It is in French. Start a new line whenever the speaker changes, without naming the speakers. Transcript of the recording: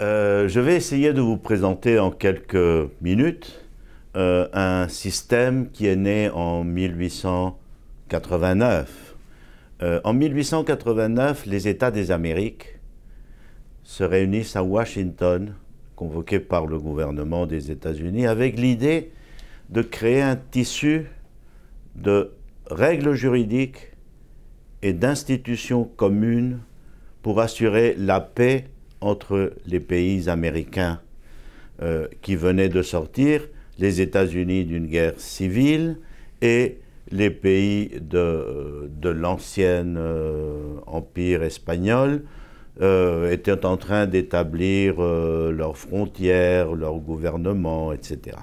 Euh, je vais essayer de vous présenter en quelques
minutes euh, un système qui est né en 1889. Euh, en 1889, les États des Amériques se réunissent à Washington, convoqués par le gouvernement des États-Unis, avec l'idée de créer un tissu de règles juridiques et d'institutions communes pour assurer la paix entre les pays américains euh, qui venaient de sortir, les États-Unis d'une guerre civile et les pays de, de l'ancien euh, empire espagnol euh, étaient en train d'établir leurs frontières, leurs gouvernements,
etc.